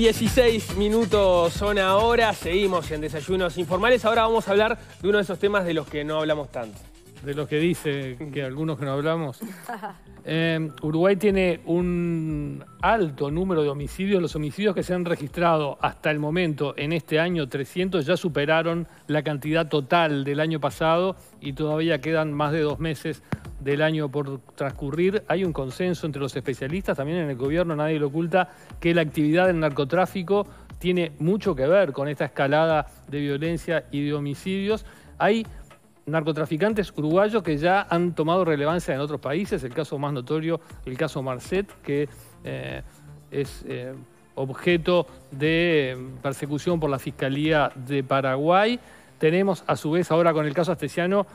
16 minutos son ahora, seguimos en desayunos informales. Ahora vamos a hablar de uno de esos temas de los que no hablamos tanto de lo que dice, que algunos que no hablamos. Em, Uruguay tiene un alto número de homicidios. Los homicidios que se han registrado hasta el momento en este año, 300, ya superaron la cantidad total del año pasado y todavía quedan más de dos meses del año por transcurrir. Hay un consenso entre los especialistas, también en el gobierno, nadie lo oculta, que la actividad del narcotráfico tiene mucho que ver con esta escalada de violencia y de homicidios. Hay narcotraficantes uruguayos que ya han tomado relevancia en otros países. El caso más notorio, el caso Marcet, que eh, es eh, objeto de mm, persecución por la Fiscalía de Paraguay. Tenemos a su vez ahora con el caso Astesiano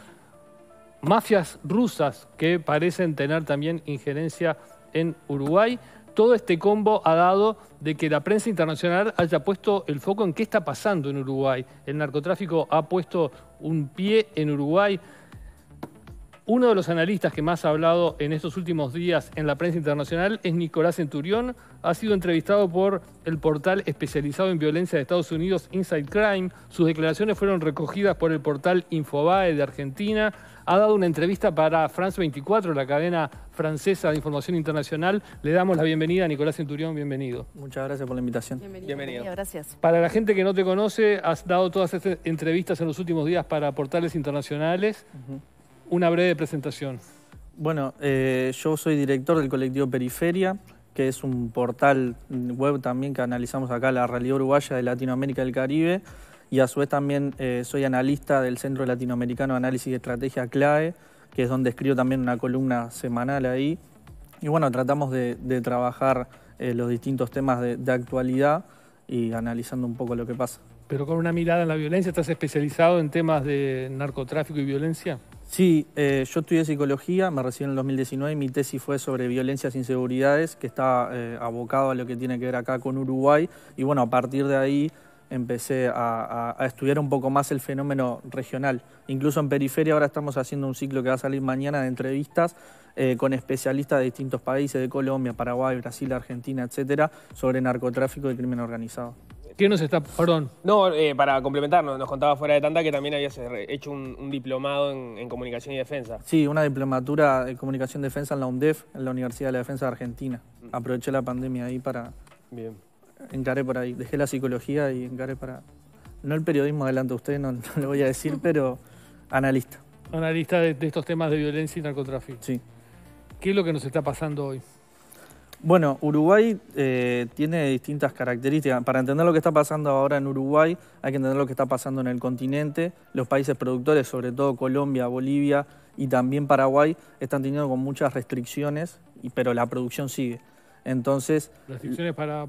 mafias rusas que parecen tener también injerencia en Uruguay todo este combo ha dado de que la prensa internacional haya puesto el foco en qué está pasando en Uruguay. El narcotráfico ha puesto un pie en Uruguay. Uno de los analistas que más ha hablado en estos últimos días en la prensa internacional es Nicolás Centurión. Ha sido entrevistado por el portal especializado en violencia de Estados Unidos, Inside Crime. Sus declaraciones fueron recogidas por el portal Infobae de Argentina ha dado una entrevista para France 24, la cadena francesa de información internacional. Le damos la bienvenida a Nicolás Centurión, bienvenido. Muchas gracias por la invitación. Bienvenido. bienvenido. gracias. Para la gente que no te conoce, has dado todas estas entrevistas en los últimos días para portales internacionales. Una breve presentación. Bueno, eh, yo soy director del colectivo Periferia, que es un portal web también que analizamos acá la realidad uruguaya de Latinoamérica y el Caribe y a su vez también eh, soy analista del Centro Latinoamericano de Análisis y Estrategia CLAE, que es donde escribo también una columna semanal ahí. Y bueno, tratamos de, trabajar eh, los distintos temas de, actualidad y analizando un poco lo que pasa. Pero con una mirada en la violencia, ¿estás especializado en temas de narcotráfico y violencia? Sí, eh, yo estudié psicología, me recibí en el 2019 y mi tesis fue sobre violencias e inseguridades, que está abocado a lo que tiene que ver acá con Uruguay. Y bueno, a partir de ahí empecé a, estudiar un poco más el fenómeno regional. Incluso en Periferia ahora estamos haciendo un ciclo que va a salir mañana de entrevistas eh, con especialistas de distintos países, de Colombia, Paraguay, Brasil, Argentina, etcétera, sobre narcotráfico y crimen organizado. ¿Qué nos está? Perdón. No, eh, para complementarnos, nos contaba fuera de Tanta que también habías eh, hecho un, diplomado en, comunicación y defensa. Sí, una diplomatura de comunicación y defensa en la UNDEF, en la Universidad de la Defensa de Argentina. Mm. Aproveché la pandemia ahí para, Bien encaré por ahí. Dejé la psicología y encaré para. No el periodismo adelante a usted, no, le voy a decir, pero analista. Analista de, estos temas de violencia y narcotráfico. Sí. ¿Qué es lo que nos está pasando hoy? Bueno, Uruguay eh, tiene distintas características. Para entender lo que está pasando ahora en Uruguay, hay que entender lo que está pasando en el continente. Los países productores, sobre todo Colombia, Bolivia y también Paraguay, están teniendo con muchas restricciones, pero la producción sigue. Entonces. Restricciones para,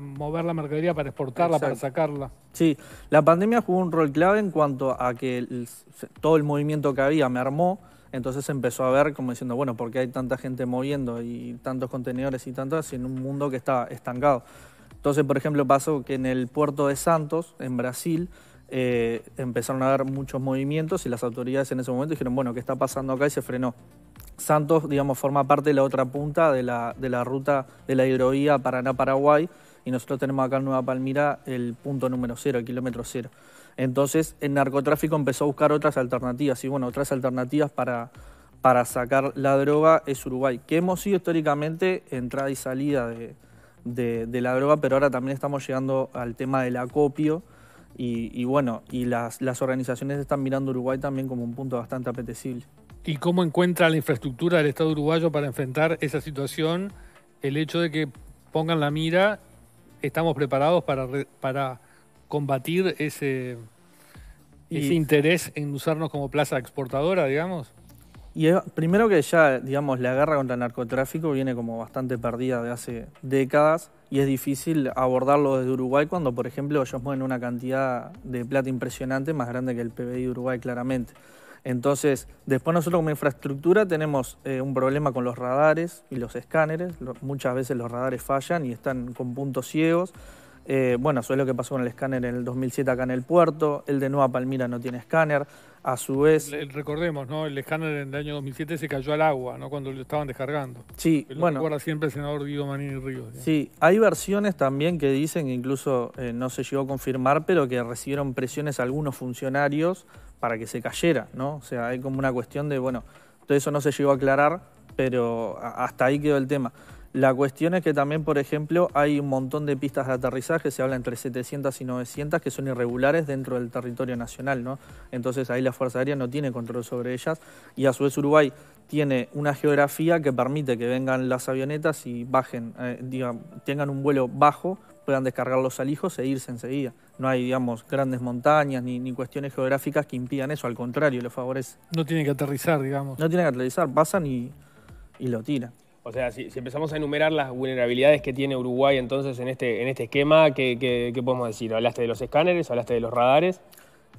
mover la mercadería, para exportarla, para sacarla. Sí, la pandemia jugó un rol clave en cuanto a que todo el movimiento que había me armó. Entonces empezó a ver como diciendo, bueno, ¿por qué hay tanta gente moviendo y tantos contenedores y tantas en un mundo que está estancado? Entonces, por ejemplo, pasó que en el puerto de Santos, en Brasil, eh, empezaron a haber muchos movimientos y las autoridades en ese momento dijeron, bueno, ¿qué está pasando acá? Y se frenó. Santos, digamos, forma parte de la otra punta de la, ruta de la hidrovía Paraná-Paraguay y nosotros tenemos acá en Nueva Palmira el punto número cero, el kilómetro cero. Entonces el narcotráfico empezó a buscar otras alternativas y bueno, otras alternativas para, para sacar la droga es Uruguay, que hemos sido históricamente entrada y salida de, la droga, pero ahora también estamos llegando al tema del acopio. Y, bueno, y las, las organizaciones están mirando Uruguay también como un punto bastante apetecible. ¿Y cómo encuentra la infraestructura del Estado uruguayo para enfrentar esa situación? El hecho de que pongan la mira, estamos preparados para, combatir ese, ese interés en usarnos como plaza exportadora, digamos. Y eh, primero que ya, digamos, la guerra contra el narcotráfico viene como bastante perdida de hace décadas y es difícil abordarlo desde Uruguay cuando, por ejemplo, ellos mueven una cantidad de plata impresionante, más grande que el PBI de Uruguay claramente. Entonces, después nosotros como infraestructura tenemos eh, un problema con los radares y los escáneres. muchas veces los radares fallan y están con puntos ciegos. Eh, bueno, eso es lo que pasó con el escáner en el 2007 acá en el puerto. El de Nueva Palmira no tiene escáner. A su vez. recordemos, ¿no? El escáner en el año 2007 se cayó al agua, ¿no? Cuando lo estaban descargando. Sí, bueno. Recuerda siempre el senador Guido Manini Ríos. ¿sí? hay versiones también que dicen incluso eh, no se llegó a confirmar, pero que recibieron presiones algunos funcionarios para que se cayera, ¿no? O sea, hay como una cuestión de, bueno, todo eso no se llegó a aclarar, pero hasta ahí quedó el tema. La cuestión es que también, por ejemplo, hay un montón de pistas de aterrizaje, se habla entre 700 y 900, que son irregulares dentro del territorio nacional, ¿no? Entonces ahí la Fuerza Aérea no tiene control sobre ellas y a su vez Uruguay tiene una geografía que permite que vengan las avionetas y bajen, eh, digamos, tengan un vuelo bajo puedan descargar los alijos e irse enseguida. No hay, digamos, grandes montañas ni, cuestiones geográficas que impidan eso, al contrario, lo favorece. No tiene que aterrizar, digamos. No tiene que aterrizar, pasan y, lo tiran. O sea, si, empezamos a enumerar las vulnerabilidades que tiene Uruguay entonces en este, en este esquema, ¿qué, podemos decir? Hablaste de los escáneres, hablaste de los radares.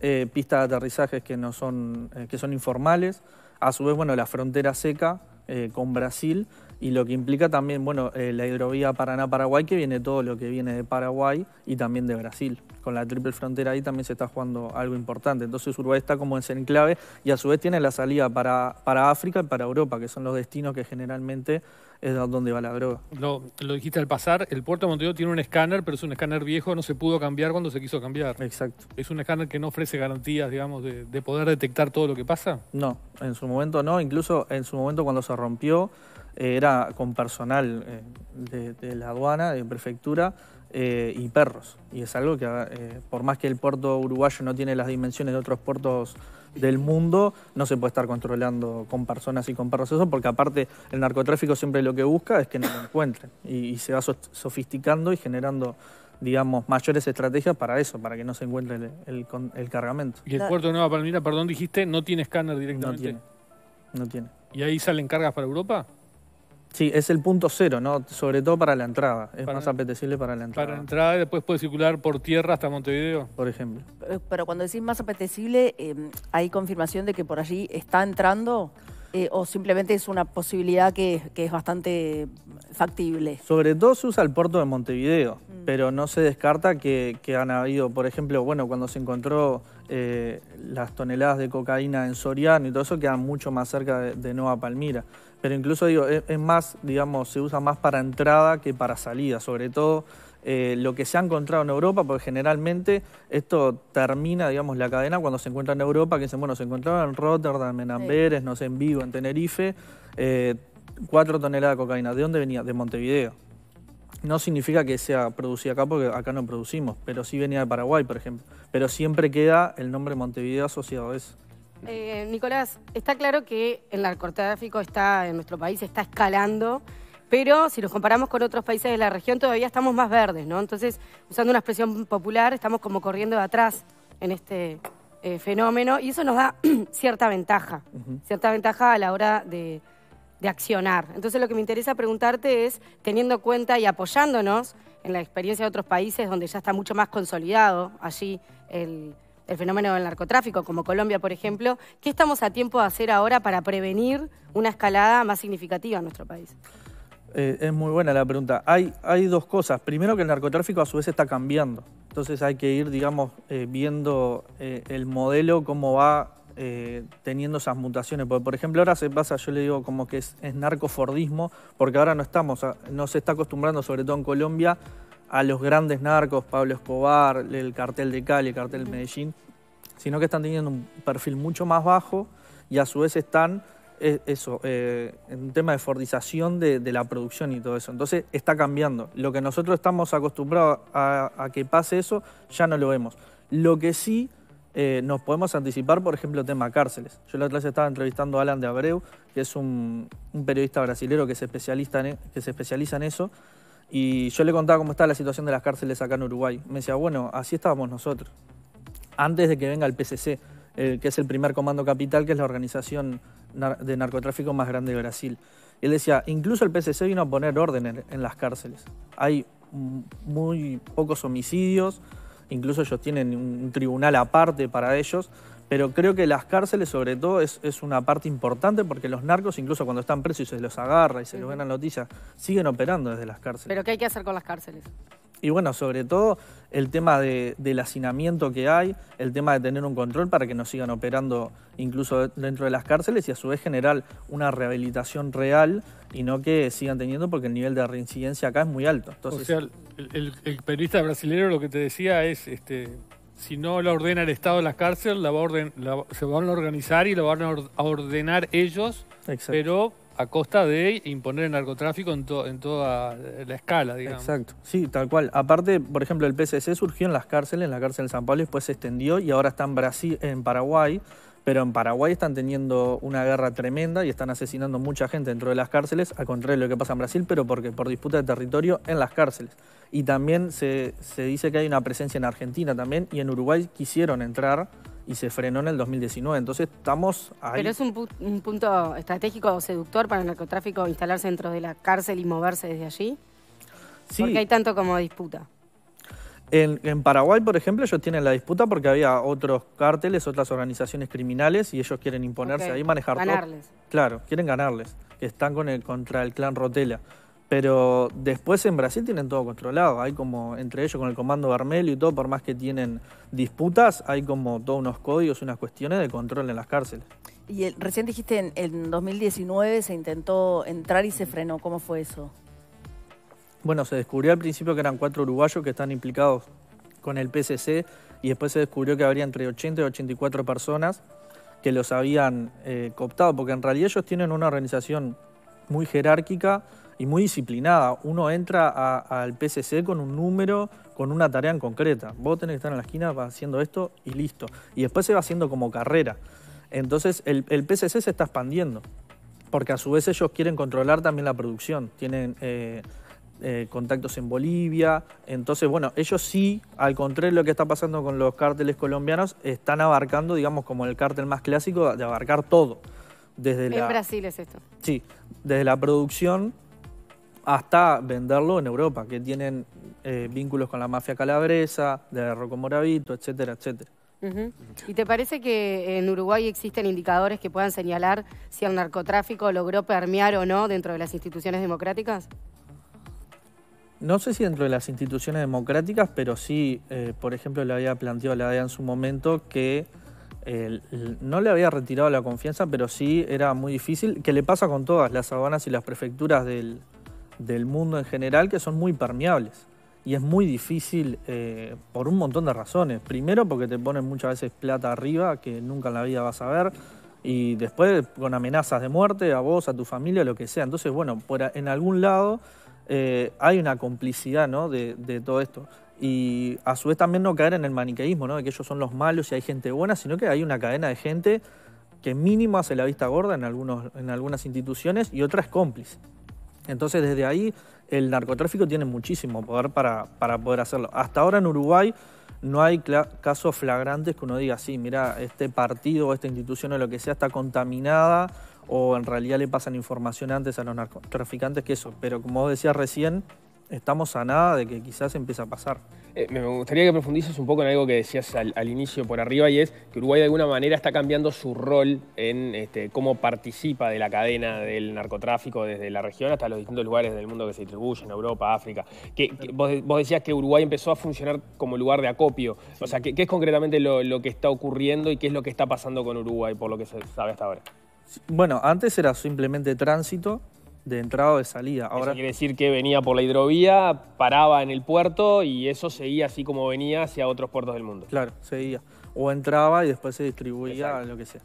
Eh, pistas de aterrizajes que, no son, eh, que son informales. A su vez, bueno, la frontera seca eh, con Brasil y lo que implica también, bueno, eh, la hidrovía Paraná-Paraguay, que viene todo lo que viene de Paraguay y también de Brasil. Con la triple frontera ahí también se está jugando algo importante. Entonces Uruguay está como en ese enclave y a su vez tiene la salida para, para África y para Europa, que son los destinos que generalmente es donde va la droga. Lo, dijiste al pasar, el puerto de Montevideo tiene un escáner, pero es un escáner viejo, no se pudo cambiar cuando se quiso cambiar. Exacto. ¿Es un escáner que no ofrece garantías, digamos, de, de poder detectar todo lo que pasa? No, en su momento no, incluso en su momento cuando se rompió era con personal eh, de, la aduana, de prefectura, eh, y perros. Y es algo que, eh, por más que el puerto uruguayo no tiene las dimensiones de otros puertos del mundo, no se puede estar controlando con personas y con perros eso, porque aparte el narcotráfico siempre lo que busca es que no lo encuentren. Y, se va sofisticando y generando digamos, mayores estrategias para eso, para que no se encuentre el, el, el cargamento. ¿Y el puerto de Nueva Palmira, perdón, dijiste, no tiene escáner directamente? No tiene. No tiene. ¿Y ahí salen cargas para Europa? Sí, es el punto cero, ¿no? Sobre todo para la entrada. Es más apetecible para la entrada. Para la entrada y después puede circular por tierra hasta Montevideo. Por ejemplo. Eh, pero cuando decís más apetecible, em, ¿hay confirmación de que por allí está entrando? Eh, ¿O simplemente es una posibilidad que, es bastante factible? Sobre todo se usa el puerto de Montevideo, mm. pero no se descarta que, han habido, por ejemplo, bueno, cuando se encontró eh, las toneladas de cocaína en Soriano y todo eso, quedan mucho más cerca de Nueva Palmira. Pero incluso digo, es, más, digamos, se usa más para entrada que para salida, sobre todo eh, lo que se ha encontrado en Europa, porque generalmente esto termina, digamos, la cadena cuando se encuentra en Europa, que dicen, bueno, se encontraba en Rotterdam, en Amberes, no sé, en Vigo, en Tenerife, eh, cuatro toneladas de cocaína. ¿De dónde venía? De Montevideo. No significa que sea producida acá, porque acá no producimos, pero sí venía de Paraguay, por ejemplo. Pero siempre queda el nombre Montevideo asociado a eso. Eh, Nicolás, está claro que el narcotráfico está en nuestro país está escalando, pero si nos comparamos con otros países de la región todavía estamos más verdes, ¿no? Entonces, usando una expresión popular, estamos como corriendo de atrás en este eh, fenómeno y eso nos da cierta ventaja, cierta ventaja a la hora de, de accionar. Entonces, lo que me interesa preguntarte es, teniendo cuenta y apoyándonos en la experiencia de otros países donde ya está mucho más consolidado allí el el fenómeno del narcotráfico, como Colombia, por ejemplo, ¿qué estamos a tiempo de hacer ahora para prevenir una escalada más significativa en nuestro país? Eh, es muy buena la pregunta. Hay, dos cosas. Primero que el narcotráfico a su vez está cambiando. Entonces hay que ir, digamos, eh, viendo eh, el modelo, cómo va teniendo esas mutaciones. Porque, por ejemplo, ahora se pasa, yo le digo, como que es narcofordismo, porque ahora no estamos, no se está acostumbrando, sobre todo en Colombia, a los grandes narcos, Pablo Escobar, el cartel de Cali, el cartel de Medellín, sino que están teniendo un perfil mucho más bajo y a su vez están eh, eso, un eh, tema de fordización de, la producción y todo eso. Entonces está cambiando. Lo que nosotros estamos acostumbrados a, que pase eso, ya no lo vemos. Lo que sí eh, nos podemos anticipar, por ejemplo, tema cárceles. Yo la otra vez estaba entrevistando a Alan de Abreu, que es un, periodista brasilero que se, especialista e, que se especializa en eso, y yo le contaba cómo está la situación de las cárceles acá en Uruguay. Me decía, bueno, así estábamos nosotros, antes de que venga el PCC, que es el primer comando capital, que es la organización de narcotráfico más grande de Brasil. él decía, incluso el PCC vino a poner orden en las cárceles. Hay muy pocos homicidios, incluso ellos tienen un tribunal aparte para ellos, pero creo que las cárceles sobre todo es, una parte importante porque los narcos incluso cuando están presos y se los agarra y se los ven en noticias, siguen operando desde las cárceles. ¿Pero qué hay que hacer con las cárceles? Y bueno, sobre todo el tema del hacinamiento que hay, el tema de tener un control para que no sigan operando incluso dentro de las cárceles y a su vez generar una rehabilitación real y no que sigan teniendo porque el nivel de reincidencia acá es muy alto. o sea, el, periodista brasileño lo que te decía es... este si no la ordena el Estado la cárcel, la, orden, se van a organizar y la van a, ordenar ellos, pero a costa de imponer el narcotráfico en, toda la escala, digamos. Exacto, sí, tal cual. Aparte, por ejemplo, el PCC surgió en las cárceles, en la cárcel de San Pablo, después se extendió y ahora está en, Brasil, en Paraguay. Pero en Paraguay están teniendo una guerra tremenda y están asesinando mucha gente dentro de las cárceles, a contrario de lo que pasa en Brasil, pero porque por disputa de territorio en las cárceles. Y también se, se dice que hay una presencia en Argentina también y en Uruguay quisieron entrar y se frenó en el 2019. Entonces estamos ahí. Pero es un, punto estratégico seductor para el narcotráfico instalarse dentro de la cárcel y moverse desde allí. Sí. Porque hay tanto como disputa. En, Paraguay, por ejemplo, ellos tienen la disputa porque había otros cárteles, otras organizaciones criminales y ellos quieren imponerse ahí, manejar ganarles. Claro, quieren ganarles. Que están con el, contra el clan Rotela. Pero después en Brasil tienen todo controlado. Hay como, entre ellos con el Comando Vermelho y todo, por más que tienen disputas, hay como todos unos códigos, unas cuestiones de control en las cárceles. Y recién dijiste, en, en 2019 se intentó entrar y se frenó. ¿Cómo fue eso? Bueno, se descubrió al principio que eran cuatro uruguayos que están implicados con el PCC y después se descubrió que habría entre 80 y 84 personas que los habían eh, cooptado, porque en realidad ellos tienen una organización muy jerárquica y muy disciplinada. Uno entra al PCC con un número, con una tarea en concreta. Vos tenés que estar en la esquina vas haciendo esto y listo. Y después se va haciendo como carrera. Entonces el, PCC se está expandiendo, porque a su vez ellos quieren controlar también la producción. Tienen eh, eh, contactos en Bolivia. Entonces, bueno, ellos sí, al contrario de lo que está pasando con los cárteles colombianos, están abarcando, digamos, como el cártel más clásico, de abarcar todo. Desde en Brasil es esto. Sí, desde la producción hasta venderlo en Europa, que tienen eh, vínculos con la mafia calabresa, de Rocco Moravito, etcétera, etcétera. ¿Y te parece que en Uruguay existen indicadores que puedan señalar si el narcotráfico logró permear o no dentro de las instituciones democráticas? no sé si dentro de las instituciones democráticas, pero sí, eh, por ejemplo, le había planteado a la DEA en su momento que eh, no le había retirado la confianza, pero sí era muy difícil, que le pasa con todas las sabanas y las prefecturas del, mundo en general, que son muy permeables. Y es muy difícil eh, por un montón de razones. Primero porque te ponen muchas veces plata arriba que nunca en la vida vas a ver. Y después con amenazas de muerte a vos, a tu familia, lo que sea. Entonces, bueno, por, en algún lado eh, hay una complicidad de, todo esto. Y a su vez también no caer en el maniqueísmo, de que ellos son los malos y hay gente buena, sino que hay una cadena de gente que mínimo hace la vista gorda en, algunas instituciones y otra es cómplice. Entonces desde ahí el narcotráfico tiene muchísimo poder para, para poder hacerlo. Hasta ahora en Uruguay no hay casos flagrantes que uno diga, sí, mira, este partido o esta institución o lo que sea está contaminada o en realidad le pasan información antes a los narcotraficantes que eso. Pero como decías recién, estamos a nada de que quizás empiece a pasar. Eh, me gustaría que profundices un poco en algo que decías al, inicio por arriba y es que Uruguay de alguna manera está cambiando su rol en este, cómo participa de la cadena del narcotráfico desde la región hasta los distintos lugares del mundo que se distribuyen, Europa, África. vos, decías que Uruguay empezó a funcionar como lugar de acopio. O sea, ¿qué, es concretamente lo, que está ocurriendo y qué es lo que está pasando con Uruguay por lo que se sabe hasta ahora? Bueno, antes era simplemente tránsito de entrada o de salida. Ahora... Eso quiere decir que venía por la hidrovía, paraba en el puerto y eso seguía así como venía hacia otros puertos del mundo. Claro, seguía. O entraba y después se distribuía lo que sea.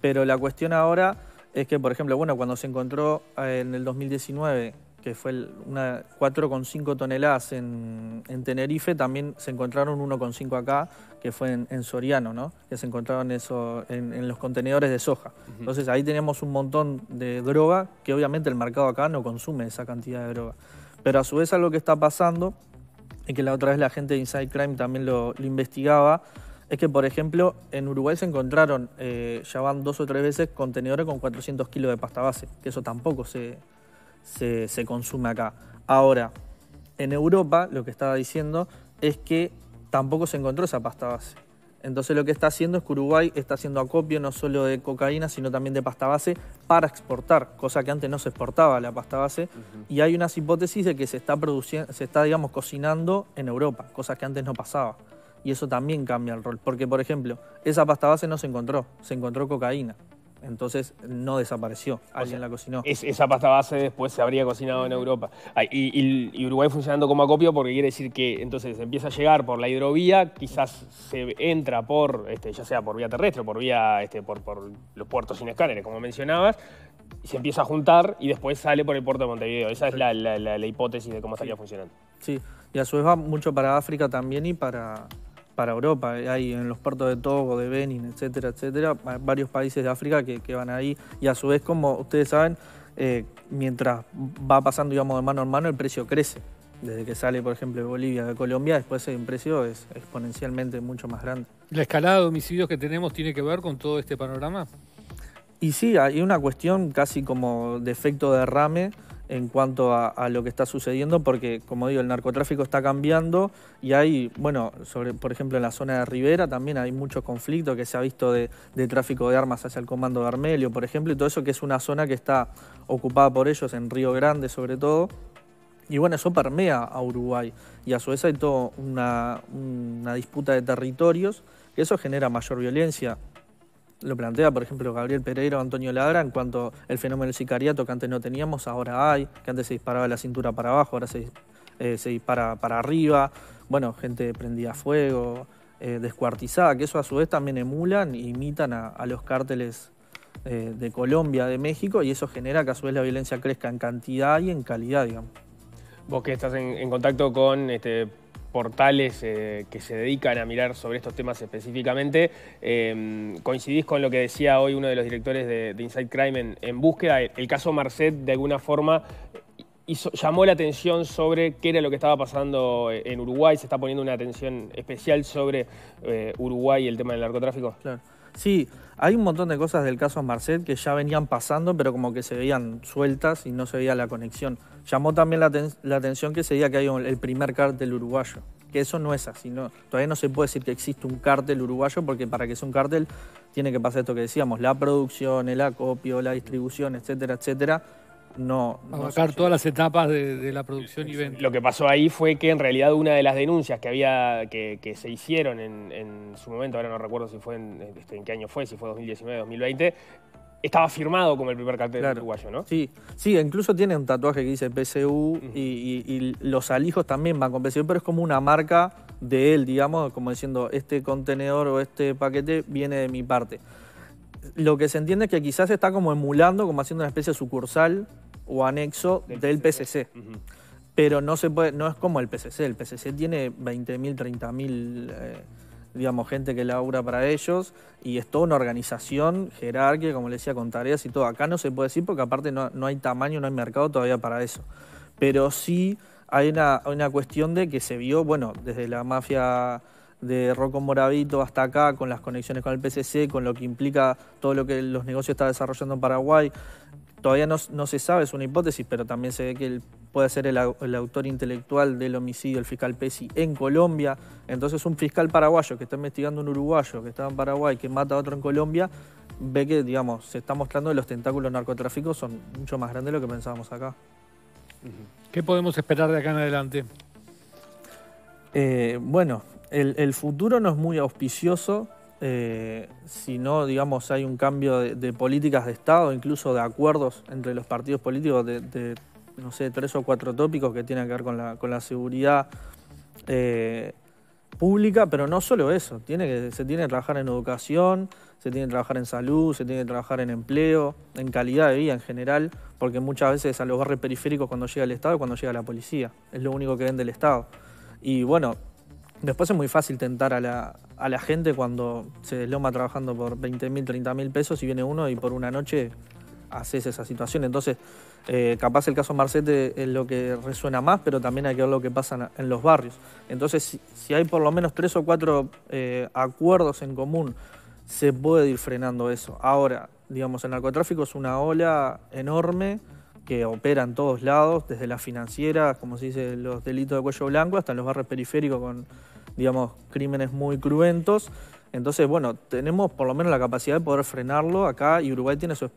Pero la cuestión ahora es que, por ejemplo, bueno, cuando se encontró eh, en el 2019 que fue 4,5 toneladas en, Tenerife, también se encontraron 1,5 acá, que fue en, Soriano, ¿no? que se encontraron eso, en, los contenedores de soja. Entonces ahí tenemos un montón de droga que obviamente el mercado acá no consume esa cantidad de droga. Pero a su vez algo que está pasando, y que la otra vez la gente de Inside Crime también lo, investigaba, es que, por ejemplo, en Uruguay se encontraron, eh, ya van dos o tres veces, contenedores con 400 kilos de pasta base, que eso tampoco se, se, consume acá. Ahora, en Europa lo que estaba diciendo es que tampoco se encontró esa pasta base. Entonces lo que está haciendo es que Uruguay está haciendo acopio no solo de cocaína, sino también de pasta base para exportar, cosa que antes no se exportaba la pasta base. Y hay unas hipótesis de que se está produciendo, se está, digamos, cocinando en Europa, cosa que antes no pasaba. Y eso también cambia el rol, porque, por ejemplo, esa pasta base no se encontró, se encontró cocaína. Entonces no desapareció, alguien la cocinó. esa pasta base después se habría cocinado en Europa. y, Uruguay funcionando como acopio porque quiere decir que entonces empieza a llegar por la hidrovía, quizás se entra por, este, ya sea por vía terrestre, por vía, este, por, los puertos sin escáneres, como mencionabas, y se empieza a juntar y después sale por el puerto de Montevideo. Esa es la, hipótesis de cómo estaría funcionando. Sí, y a su vez va mucho para África también y para para Europa. Hay en los puertos de Togo, de Benin, etcétera, etcétera, varios países de África que, van ahí. Y a su vez, como ustedes saben, eh, mientras va pasando, de mano en mano, el precio crece. Desde que sale, por ejemplo, de Bolivia, de Colombia, después el precio es exponencialmente mucho más grande. ¿La escalada de homicidios que tenemos tiene que ver con todo este panorama? Y sí, hay una cuestión casi como de efecto derrame en cuanto a, lo que está sucediendo, porque como digo, el narcotráfico está cambiando y hay, bueno, sobre, por ejemplo en la zona de Rivera también hay muchos conflicto que se ha visto de, tráfico de armas hacia el comando de Armelio, por ejemplo, y todo eso que es una zona que está ocupada por ellos, en Río Grande sobre todo. Y bueno, eso permea a Uruguay y a su vez hay toda una, una disputa de territorios, que eso genera mayor violencia lo plantea, por ejemplo, Gabriel Pereira o Antonio Ladra en cuanto el fenómeno del sicariato que antes no teníamos, ahora hay, que antes se disparaba la cintura para abajo, ahora se, eh, dispara para arriba, bueno, gente prendida a fuego, eh, descuartizada, que eso a su vez también emulan e imitan a, los cárteles eh, de Colombia, de México, y eso genera que a su vez la violencia crezca en cantidad y en calidad, digamos. Vos que estás en, contacto con este, portales eh, que se dedican a mirar sobre estos temas específicamente. Em, coincidís con lo que decía hoy uno de los directores de, Inside Crime en, búsqueda. El, caso Marcet, de alguna forma, llamó la atención sobre qué era lo que estaba pasando en Uruguay. Se está poniendo una atención especial sobre eh, Uruguay y el tema del narcotráfico. Claro. Sí, hay un montón de cosas del caso Marcet que ya venían pasando, pero como que se veían sueltas y no se veía la conexión. Llamó también la, atención que se veía que hay el primer cártel uruguayo, que eso no es así. No, todavía no se puede decir que existe un cártel uruguayo, porque para que sea un cártel tiene que pasar esto que decíamos, la producción, el acopio, la distribución, etcétera, etcétera no... abarcar todas las etapas de, la producción y venta. Lo que pasó ahí fue que en realidad una de las denuncias que había que, se hicieron en, su momento, ahora no recuerdo si fue en, este, qué año fue, si fue 2019, 2020, estaba firmado como el primer cartel uruguayo, ¿no? Sí, sí, incluso tiene un tatuaje que dice PCU y, y, los alijos también van con PCU, pero es como una marca de él, digamos, como diciendo, este contenedor o este paquete viene de mi parte. Lo que se entiende es que quizás está como emulando, como haciendo una especie de sucursal o anexo ah, del, PCC. Pero no, se puede, no es como el PCC. El PCC tiene 20.000, 30.000, eh, digamos, gente que labura para ellos y es toda una organización jerárquica, como le decía, con tareas y todo. Acá no se puede decir porque aparte no, hay tamaño, no hay mercado todavía para eso. Pero sí hay una, cuestión de que se vio, bueno, desde la mafia de Rocco Moravito hasta acá, con las conexiones con el PCC, con lo que implica todo lo que los negocios está desarrollando en Paraguay, Todavía no, se sabe, es una hipótesis, pero también se ve que puede ser el, autor intelectual del homicidio, el fiscal Pesi, en Colombia. Entonces un fiscal paraguayo que está investigando un uruguayo que está en Paraguay, que mata a otro en Colombia, ve que, digamos, se está mostrando que los tentáculos narcotráficos son mucho más grandes de lo que pensábamos acá. ¿Qué podemos esperar de acá en adelante? Eh, bueno, el futuro no es muy auspicioso eh, si no, digamos, hay un cambio de, políticas de Estado, incluso de acuerdos entre los partidos políticos de, no sé, tres o cuatro tópicos que tienen que ver con la, con la seguridad eh, pública, pero no solo eso, tiene que, se tiene que trabajar en educación, se tiene que trabajar en salud, se tiene que trabajar en empleo, en calidad de vida en general, porque muchas veces a los barrios periféricos cuando llega el Estado, cuando llega la policía, es lo único que ven del Estado. Y bueno, Después es muy fácil tentar a la, a la gente cuando se desloma trabajando por 20 mil, 30 mil pesos y viene uno y por una noche haces esa situación. Entonces, eh, capaz el caso Marcete es lo que resuena más, pero también hay que ver lo que pasa en los barrios. Entonces, si, hay por lo menos tres o cuatro eh, acuerdos en común, se puede ir frenando eso. Ahora, digamos, el narcotráfico es una ola enorme que opera en todos lados, desde las financieras, como se dice, los delitos de cuello blanco, hasta los barrios periféricos con, digamos, crímenes muy cruentos. Entonces, bueno, tenemos por lo menos la capacidad de poder frenarlo acá y Uruguay tiene su,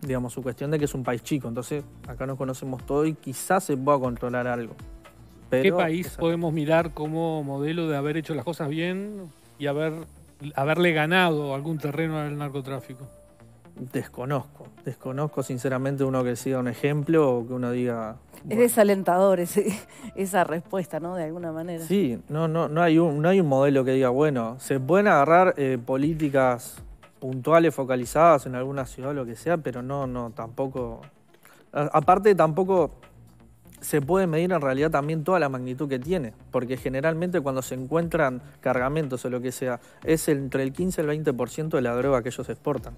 digamos, su cuestión de que es un país chico, entonces acá nos conocemos todo y quizás se pueda controlar algo. ¿Qué país podemos mirar como modelo de haber hecho las cosas bien y haber, haberle ganado algún terreno al narcotráfico? desconozco. Desconozco sinceramente uno que siga un ejemplo o que uno diga... Es desalentador esa respuesta, ¿no? De alguna manera. Sí, no, no, no, hay, un, no hay un modelo que diga, bueno, se pueden agarrar eh, políticas puntuales, focalizadas en alguna ciudad o lo que sea, pero no, no, tampoco... aparte, tampoco se puede medir en realidad también toda la magnitud que tiene, porque generalmente cuando se encuentran cargamentos o lo que sea, es entre el 15 y el 20% de la droga que ellos exportan.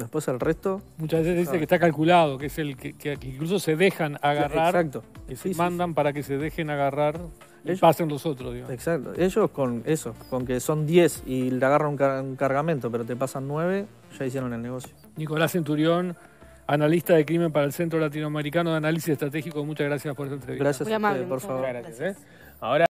Después el resto. Muchas veces dice ah. que está calculado, que es el que, incluso se dejan agarrar. Exacto. Que se mandan para que se dejen agarrar y pasen los otros, digamos. Exacto. Ellos con eso, con que son 10 y le agarran un, cargamento, pero te pasan 9, ya hicieron el negocio. Nicolás Centurión, analista de crimen para el Centro Latinoamericano de Análisis Estratégico, muchas gracias por esta entrevista. Gracias, Muy amable, por favor. ¿eh? Ahora.